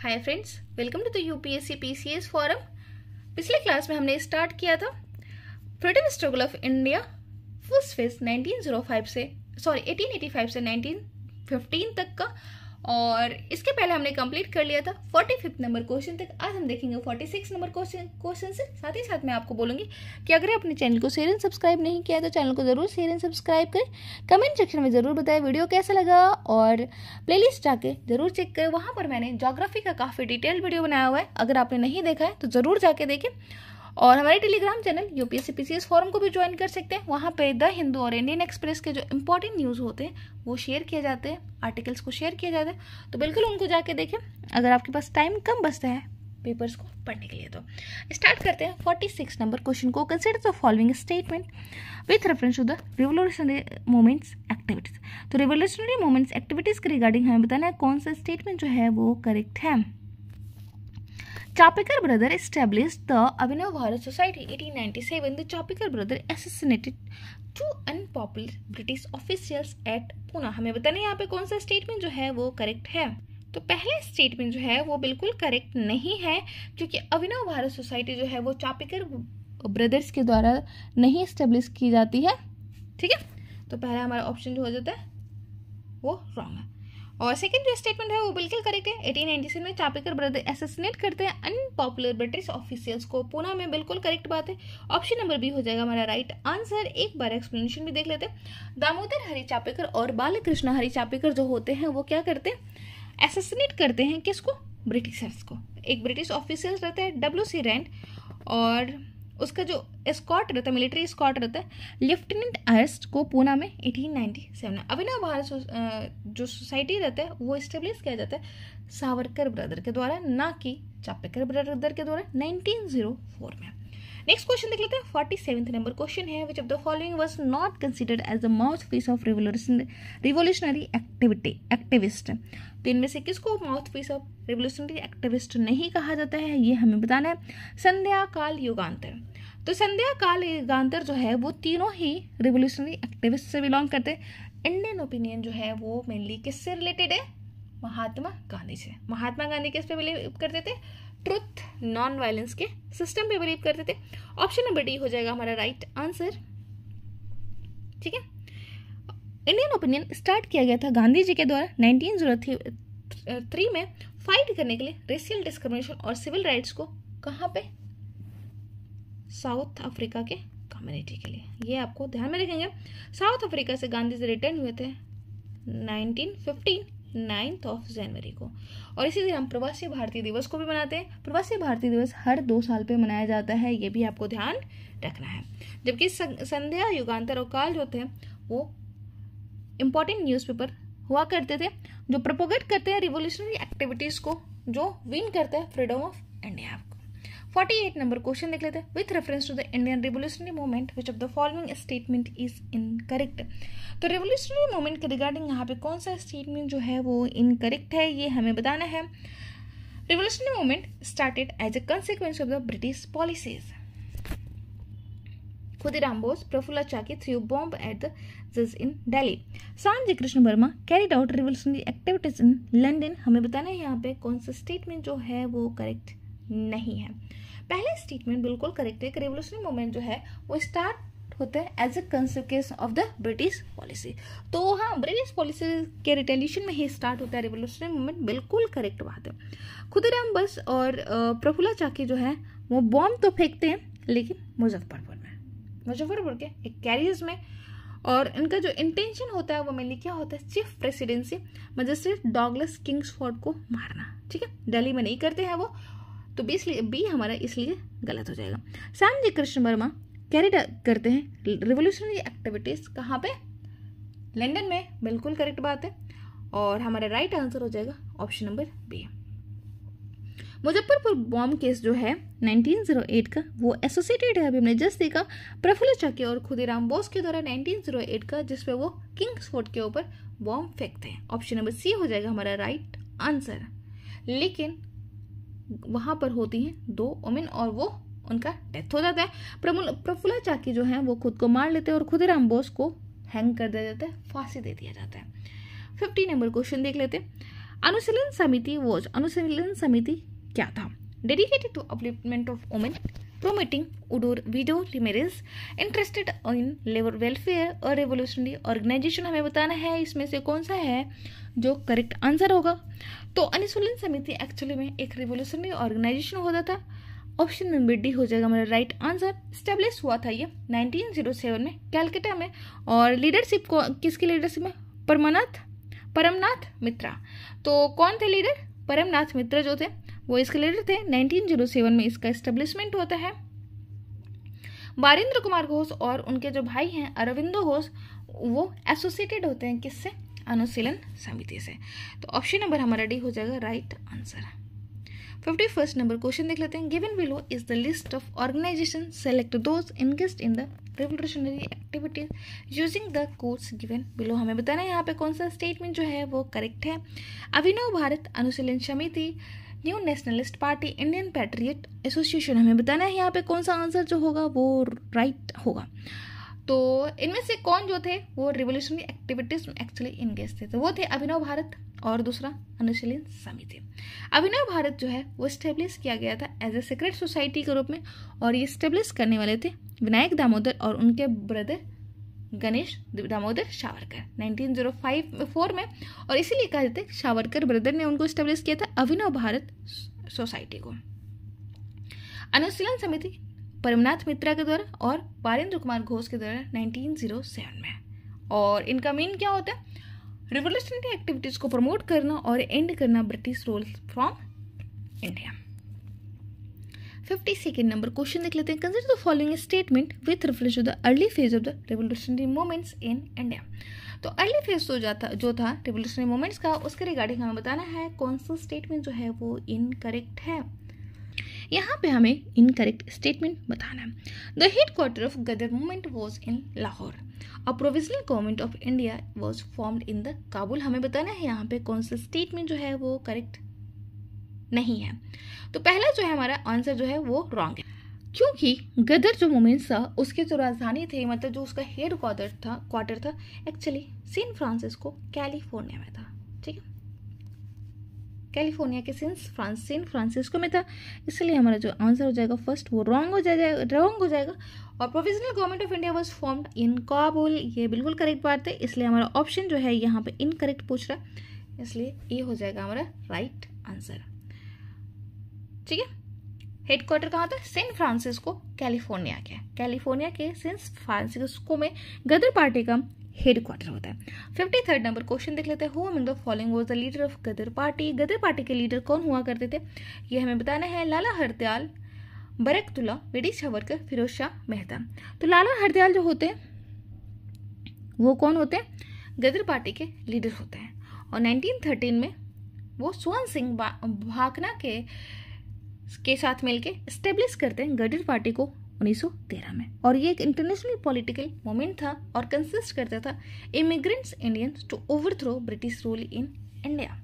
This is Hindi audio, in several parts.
Hi friends welcome to the UPSC PCS forum पिछले क्लास में हमने स्टार्ट किया था freedom struggle of India first phase 1905 से सॉरी 1885 से 1915 तक का और इसके पहले हमने कंप्लीट कर लिया था फोर्टी फिफ्थ नंबर क्वेश्चन तक आज हम देखेंगे forty six number question question से साथ ही साथ मैं आपको बोलूँगी कि अगर आपने चैनल को शेयर एंड सब्सक्राइब नहीं किया तो चैनल को ज़रूर शेयर एंड सब्सक्राइब करें कमेंट सेक्शन में ज़रूर बताएं वीडियो कैसा लगा और लिस्ट जाके ज़रूर चेक करें वहाँ पर मैंने जोग्राफी का काफ़ी डिटेल वीडियो बनाया हुआ है अगर आपने नहीं देखा है तो ज़रूर जाके देखें और हमारे Telegram channel U P forum को भी ज्वाइन कर सकते हैं वहाँ पे द हिंदू और इंडियन एक्सप्रेस के जो इंपॉर्टेंट न्यूज़ होते हैं वो शेयर किए जाते हैं आर्टिकल्स को शेयर किया जाता है तो बिल्कुल उनको जाके देखें अगर आपके पास टाइम कम बचता है पेपर्स को पढ़ने के लिए तो स्टार्ट करते हैं फोर्टी सिक्स नंबर क्वेश्चन को consider the following statement with reference to the revolutionary movements activities तो रिवोल्यूशनरी मूवमेंट्स एक्टिविटीज़ के रिगार्डिंग हमें बताना है कौन सा स्टेटमेंट जो है वो करेक्ट है Chapekar brother established the Abhinav Bharat Society. in 1897, the Chapekar brother assassinated two unpopular British officials at Pune. हमें बताना यहाँ पे कौन सा statement जो है वो correct है तो पहले स्टेटमेंट जो है वो बिल्कुल करेक्ट नहीं है क्योंकि अभिनव भारत सोसाइटी जो है वो चापेकर ब्रदर्स के द्वारा नहीं इस्टेब्लिश की जाती है ठीक है तो पहला हमारा ऑप्शन जो हो जाता है वो रॉन्ग है और सेकेंड जो स्टेटमेंट है वो बिल्कुल करेक्ट है एटीन में चापेकर ब्रदर एसेसिनेट करते हैं अनपॉपुलर ब्रिटिश ऑफिसियल्स को पूना में बिल्कुल करेक्ट बात है ऑप्शन नंबर बी हो जाएगा हमारा राइट आंसर एक बार एक्सप्लेनेशन भी देख लेते हैं दामोदर हरी चापेकर और बालकृष्ण हरी चापेकर जो होते हैं वो क्या करते हैं एसेसिनेट करते हैं किसको ब्रिटिशर्स को एक ब्रिटिश ऑफिसियल रहते हैं डब्ल्यू सी रैंड और उसका जो स्कॉट रहता है मिलिट्री स्कॉट रहता है लेफ्टिनेंट अर्स्ट को पूना में 1897 में अभिनव भारत जो सोसाइटी रहता है वो इस्टेब्लिश किया जाता है सावरकर ब्रदर के द्वारा ना कि चापेकर ब्रदर के द्वारा 1904 में नेक्स्ट क्वेश्चन देख लेते हैं फोर्टी सेवेंथ नंबर क्वेश्चन है which of the following was not considered as the mouthpiece of revolution revolutionary activity activist तो इनमें से किसको mouthpiece of revolutionary activist नहीं कहा जाता है ये हमें बताना है संध्या काल युगांतर तो संध्या काल गांधर जो है वो तीनों ही रिवोल्यूशनरी एक्टिविस्ट से बिलोंग करते हैं इंडियन ओपिनियन जो है वो मेनली किससे रिलेटेड है महात्मा गांधी से महात्मा गांधी किस पे बिलीव करते थे ट्रुथ नॉन वायलेंस के सिस्टम पे बिलीव करते थे ऑप्शन नंबर डी हो जाएगा हमारा राइट आंसर ठीक है इंडियन ओपिनियन स्टार्ट किया गया था गांधी जी के द्वारा नाइनटीन थ्री oh में फाइट करने के लिए रेसियल डिस्क्रिमिनेशन और सिविल राइट्स को कहाँ पे साउथ अफ्रीका के कम्युनिटी के लिए ये आपको ध्यान में रखेंगे साउथ अफ्रीका से गांधी जी रिटर्न हुए थे 1915 नाइन्थ ऑफ जनवरी को और इसी दिन हम प्रवासी भारतीय दिवस को भी मनाते हैं प्रवासी भारतीय दिवस हर दो साल पे मनाया जाता है ये भी आपको ध्यान रखना है जबकि संध्या युगांतर और काल जो थे वो इम्पोर्टेंट न्यूज़पेपर हुआ करते थे जो प्रपोगेट करते हैं रिवोल्यूशनरी एक्टिविटीज़ को जो विन करते हैं freedom of India forty eight number question देख लेते हैं with reference to the Indian revolutionary movement which of the following statement is incorrect तो रिवोल्यूशनरी मूवमेंट के रिगार्डिंग यहाँ पे कौन सा स्टेटमेंट जो है वो इनकरेक्ट है ये हमें बताना है revolutionary movement started as a consequence of the British policies Khudiram Bose, Prafulla Chaki threw bomb at the in Delhi Delhi. Sanjay Krishna Verma carried out revolutionary activities in London. हमें बताना है यहाँ पे कौन सा स्टेटमेंट जो है वो करेक्ट नहीं है पहले स्टेटमेंट बिल्कुल करेक्ट है कि रिवोल्यूशनरी मूवमेंट जो है वो स्टार्ट तो हाँ, होता है as a consequence of the British policy तो हाँ ब्रिटिश पॉलिसी के रिटेलिशन में ही स्टार्ट होता है रिवोल्यूशनरी मूवमेंट बिल्कुल करेक्ट बात है खुदराम बस और प्रफुल्ला चाके जो है वो बॉम्ब तो फेंकते हैं लेकिन मुजफ्फरपुर में मुजफ्फरपुर के एक कैरियर्स में और इनका जो इंटेंशन होता है वो मैंने क्या होता है chief presidency magistrate Douglas Kingsford को मारना ठीक है दिल्ली में नहीं करते हैं वो तो बी इसलिए बी हमारा इसलिए गलत हो जाएगा श्याम जी कृष्ण वर्मा कैरी करते हैं रिवोल्यूशनरी एक्टिविटीज़ कहाँ पे लंदन में बिल्कुल करेक्ट बात है और हमारा राइट आंसर हो जाएगा option number B Muzaffarpur bomb case जो है 1908 का वो एसोसिएटेड है अभी हमने जस्ट देखा प्रफुल्ल चके और खुदीराम बोस के द्वारा 1908 का जिसपे वो किंग्स फोर्ट के ऊपर बॉम्ब फेंकते हैं ऑप्शन नंबर सी हो जाएगा हमारा राइट आंसर लेकिन वहां पर होती हैं दो ओमेन और वो उनका डेथ हो जाता है प्रफुल्ला चाकी जो है वो खुद को मार लेते हैं और खुदराम बोस को हैंग कर दिया जाता है फांसी दे दिया जाता है फिफ्टी नंबर क्वेश्चन देख लेते अनुशीलन समिति वॉज अनुशीलन समिति क्या था dedicated to upliftment of women promoting udur widow limeris interested in labor welfare और revolutionary organization hame batana hai isme se kaun sa hai jo correct answer hoga to anisulin samiti actually mein एक रेवोल्यूशनरी ऑर्गेनाइजेशन होता था ऑप्शन नंबर डी हो जाएगा हमारा राइट आंसर स्टेब्लिश हुआ था ये 1907 में कैलकाटा में और लीडरशिप को किसकी लीडरशिप में परमनाथ परमनाथ मित्रा तो कौन थे लीडर परमनाथ मित्र जो थे वो इसके लीडर थे 1907 में इसका एस्टेब्लिशमेंट होता है बारिंद्र कुमार घोष और उनके जो भाई हैं अरविंदो घोष वो एसोसिएटेड होते हैं किससे अनुशीलन समिति से तो ऑप्शन नंबर हमारा डी हो जाएगा right answer fifty first number question देख लेते हैं given below is the list of organisation select those engaged in the revolutionary activities using the course given below हमें बताना है यहाँ पे कौन सा स्टेटमेंट जो है वो करेक्ट है अभिनव Bharat Anushilan Samiti new nationalist party Indian patriot association हमें बताना है यहाँ पे कौन सा आंसर जो होगा वो राइट होगा तो इनमें से कौन जो थे वो रिवोल्यूशनरी एक्टिविटीज में एक्चुअली इंगेज थे तो वो थे अभिनव भारत और दूसरा अनुशीलन समिति अभिनव भारत जो है वो स्टेब्लिश किया गया था एज ए सीक्रेट सोसाइटी के रूप में और ये स्टेब्लिश करने वाले थे विनायक दामोदर और उनके brother Ganesh Damodar Savarkar five four में और इसीलिए कहा जाता है सावरकर ब्रदर ने उनको स्टेब्लिश किया था अभिनव भारत सोसाइटी को अनुशीलन समिति परमनाथ मित्रा के द्वारा और पारेंद्र कुमार घोष के द्वारा 1907 में और इनका मेन क्या होता है रिवोल्यूशनरी एक्टिविटीज़ को प्रमोट करना और एंड करना British rule from India fifty second number question देख लेते हैं consider the following statement with reference to the early phase of the revolutionary movements in India तो अर्ली फेज तो जाता जो था रिवोल्यूशनरी मूवमेंट्स का उसके रिगार्डिंग हमें बताना है कौन सा स्टेटमेंट जो है वो इनकरेक्ट है यहाँ पे हमें इनकरेक्ट स्टेटमेंट बताना है the headquarter of Ghadar movement was in Lahore a provisional government of India was formed in the Kabul हमें बताना है यहाँ पे कौन सा स्टेटमेंट जो है वो करेक्ट नहीं है तो पहला जो है हमारा आंसर जो है वो रॉन्ग है क्योंकि गदर जो मोमेंट था उसके जो राजधानी थे मतलब जो उसका हेड क्वार्टर था क्वार्टर था एक्चुअली सेंट फ्रांसिस्को कैलिफोर्निया में था ठीक है कैलिफोर्निया के सिंस फ्रांस सेंट फ्रांसिस्को में था इसलिए हमारा जो आंसर हो जाएगा फर्स्ट वो रॉन्ग हो जाएगा रॉन्ग हो जाएगा और provisional government of India was formed in Kabul ये बिल्कुल करेक्ट बात है इसलिए हमारा ऑप्शन जो है यहाँ पर इनकरेक्ट पूछ रहा है इसलिए ये हो जाएगा हमारा राइट आंसर ठीक है हेड क्वार्टर कहाँ था सेंट फ्रांसिस्को कैलिफोर्निया के कैलिफोर्निया के सेंट फ्रांसिस्को में गदर पार्टी का हेड क्वार्टर होता है फिफ्टी थर्ड नंबर क्वेश्चन देख लेते हैं who following was the leader of Ghadar party Ghadar party के लीडर कौन हुआ करते थे ये हमें बताना है लाला हरदयाल बरकतुल्ला बेडी छवरकर फिरोज शाह मेहता तो लाला हरदयाल जो होते हैं वो कौन होते हैं गदर पार्टी के लीडर होते हैं और 1913 में वो सुवन सिंह भाकना के के साथ मिलके स्टेब्लिश करते हैं गदर पार्टी को 1913 में और ये एक इंटरनेशनल पॉलिटिकल मोमेंट था और कंसिस्ट करता था immigrants Indians to overthrow British rule in India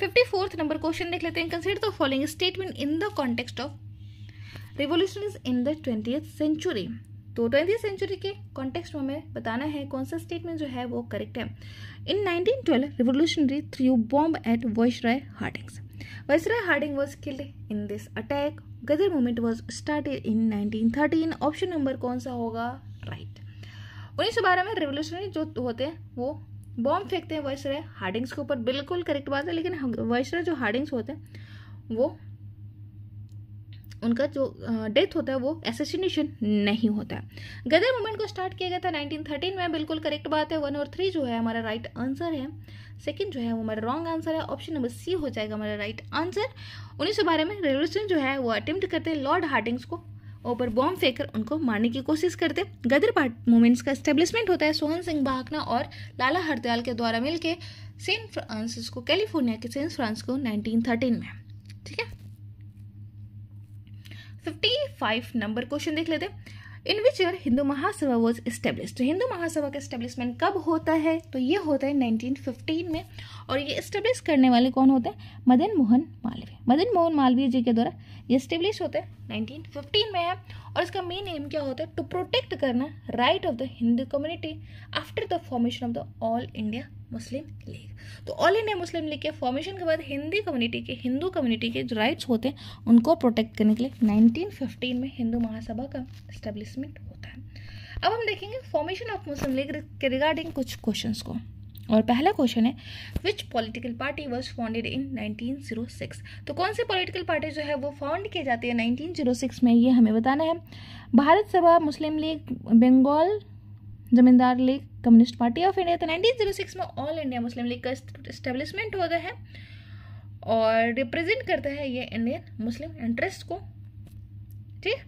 fifty fourth number question देख लेते हैं consider the following statement in the context of revolution in the twenty century तो ट्वेंटी सेंचुरी के कॉन्टेक्स्ट में हमें बताना है कौन सा स्टेटमेंट जो है वो करेक्ट है in 1912 twelve revolutionary three bomb at voice viceroy Hardinge's voice viceroy Hardinge was killed in this attack Ghadar movement was started in 1913 option number कौन सा होगा राइट उन्नीस में रेवोल्यूशनरी जो होते हैं वो बॉम्ब फेंकते हैं वॉइसराय हार्डिंग्स के ऊपर बिल्कुल करेक्ट बात है लेकिन वॉइसराय जो हार्डिंग्स होते हैं वो उनका जो डेथ होता है वो एसेसिनेशन नहीं होता है गदर मूवमेंट को स्टार्ट किया गया था 1913 में बिल्कुल करेक्ट बात है वन और थ्री जो है हमारा राइट आंसर है सेकेंड जो है वो हमारा रॉन्ग आंसर है ऑप्शन नंबर सी हो जाएगा हमारा राइट आंसर उन्नीस सौ बारह में रेवल्यूशन जो है वो अटेम्प्ट करते हैं लॉर्ड हार्डिंग्स को ऊपर बॉम्ब फेंककर उनको मारने की कोशिश करते गदर पार्ट मूवमेंट्स का स्टेब्लिशमेंट होता है सोहन सिंह बाहकना और लाला हरदयाल के द्वारा मिलकर सेंट फ्रांसिस को कैलिफोर्निया के सेंट फ्रांस को 1913 में ठीक है फिफ्टी फाइव नंबर क्वेश्चन देख लेते हैं in which year Hindu Mahasabha was establish तो हिंदू महासभा का इस्टेब्लिशमेंट कब होता है तो ये होता है 1915 में और ये इस्टेब्लिश करने वाले कौन होते हैं मदन मोहन मालवीय मदन मोहन मालवीय जी के द्वारा ये इस्टेब्लिश होता है 1915 में है और इसका मेन एम क्या होता है टू प्रोटेक्ट करना right of the Hindu community after the formation of the All India Muslim League तो ऑल इंडिया मुस्लिम लीग के फॉर्मेशन के बाद हिंदी कम्युनिटी के हिंदू कम्युनिटी के जो राइट्स होते हैं उनको प्रोटेक्ट करने के लिए 1915 में हिंदू महासभा का इस्टेब्लिशमेंट होता है अब हम देखेंगे फॉर्मेशन ऑफ मुस्लिम लीग के रिगार्डिंग कुछ क्वेश्चन को और पहला क्वेश्चन है which political party was founded in 1906 तो कौन सी पॉलिटिकल पार्टी जो है वो फाउंड की जाती है 1906 में ये हमें बताना है भारत सभा मुस्लिम League Bengal Zamindar League Communist Party of India तो 1906 में ऑल इंडिया मुस्लिम लीग का इस्टेब्लिशमेंट हो गया है और रिप्रेजेंट करता है ये इंडियन मुस्लिम इंटरेस्ट को ठीक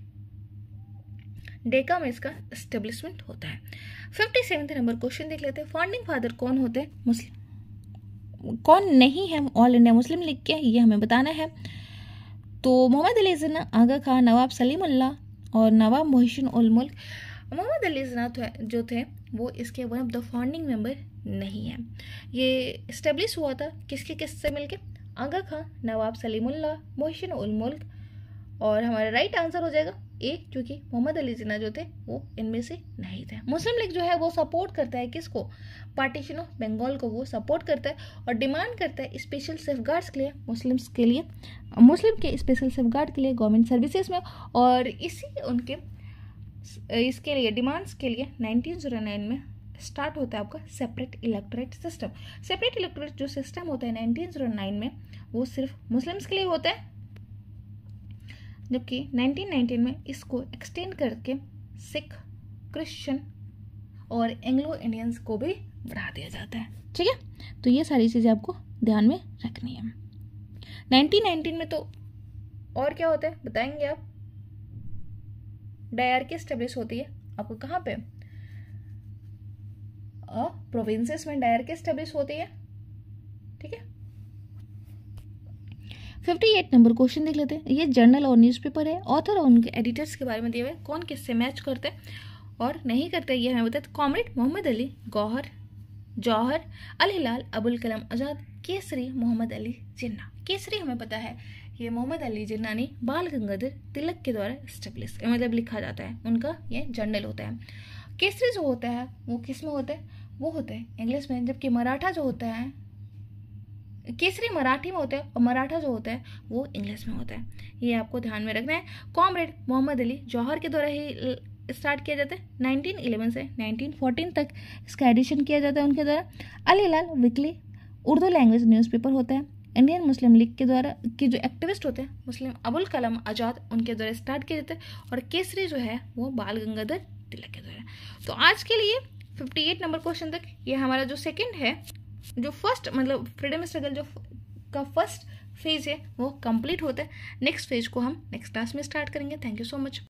डेका में इसका इस्टेब्लिशमेंट होता है फिफ्टी सेवेंथ नंबर क्वेश्चन देख लेते हैं फाउंडिंग फादर कौन होते हैं मुस्लिम कौन नहीं है ऑल इंडिया मुस्लिम लीग के ये हमें बताना है तो मोहम्मद अली जना आगा खान नवाब सलीम उल्ला और नवाब मोहसिन उलमुल्क मोहम्मद अली जना जो थे वो इसके one of the founding member नहीं हैं ये इस्टेब्लिश हुआ था किसके किस से मिलके आगा खां नवाब सलीमुल्ला मोहसिन उलमुल्क और हमारा राइट आंसर हो जाएगा ए क्योंकि मोहम्मद अली जना जो थे वो इनमें से नहीं थे मुस्लिम लीग जो है वो सपोर्ट करता है किसको पार्टीशन ऑफ बंगाल को वो सपोर्ट करता है और डिमांड करता है स्पेशल सेफ गार्ड्स के लिए मुस्लिम्स के लिए मुस्लिम के स्पेशल सेफ गार्ड के लिए गवर्नमेंट सर्विसेज में और इसी उनके इसके लिए डिमांड्स के लिए 1909 में स्टार्ट होता है आपका separate electorate system separate electorate जो सिस्टम होता है 1909 में वो सिर्फ मुस्लिम्स के लिए होता है जबकि 1919 में इसको एक्सटेंड करके सिख क्रिश्चियन और एंग्लो इंडियंस को भी बढ़ा दिया जाता है ठीक है तो ये सारी चीज़ें आपको ध्यान में रखनी है 1919 में तो और क्या होता है बताएंगे आप डायरकी स्टेब्लिश होती है आपको कहाँ पे प्रोविंसेस में डायरकी स्टेब्लिश होती है ठीक है फिफ्टी एट नंबर क्वेश्चन देख लेते हैं ये जर्नल और न्यूज़पेपर है ऑथर और उनके एडिटर्स के बारे में दिए हुए कौन किससे मैच करते और नहीं करते ये हमें बताते कॉमरेड मोहम्मद अली गौहर जौहर अली लाल अबुल कलाम आज़ाद केसरी मोहम्मद अली जिन्ना केसरी हमें पता है ये मोहम्मद अली जिन्नानी बाल गंगाधर तिलक के द्वारा स्टेब्लिश मतलब लिखा जाता है उनका ये जर्नल होता है केसरी जो होता है वो किस में होता है वो होता है इंग्लिश में जबकि मराठा जो होता है केसरी मराठी में होता है और मराठा जो होता है वो इंग्लिश में होता है ये आपको ध्यान में रखना है कॉमरेड मोहम्मद अली जौहर के द्वारा ही स्टार्ट किया जाता है 1911 से 1914 तक इसका एडिशन किया जाता है उनके द्वारा Al-Hilal weekly Urdu language newspaper होता है इंडियन मुस्लिम लीग के द्वारा के जो एक्टिविस्ट होते हैं मुस्लिम अबुल कलाम आज़ाद उनके द्वारा स्टार्ट किए जाते हैं और केसरी जो है वो बाल गंगाधर तिलक के द्वारा तो आज के लिए 58 नंबर क्वेश्चन तक ये हमारा जो सेकंड है जो फर्स्ट मतलब फ्रीडम स्ट्रगल जो का फर्स्ट फेज है वो कंप्लीट होता है नेक्स्ट फेज को हम नेक्स्ट क्लास में स्टार्ट करेंगे थैंक यू सो मच